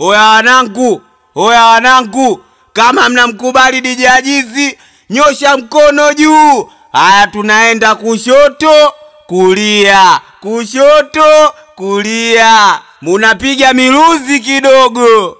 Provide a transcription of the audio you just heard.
Oya wanangu, oya wanangu, kama mnamkubali DJ Ajizi nyosha mkono juu. Haya, tunaenda kushoto kulia, kushoto kulia, munapiga miluzi kidogo.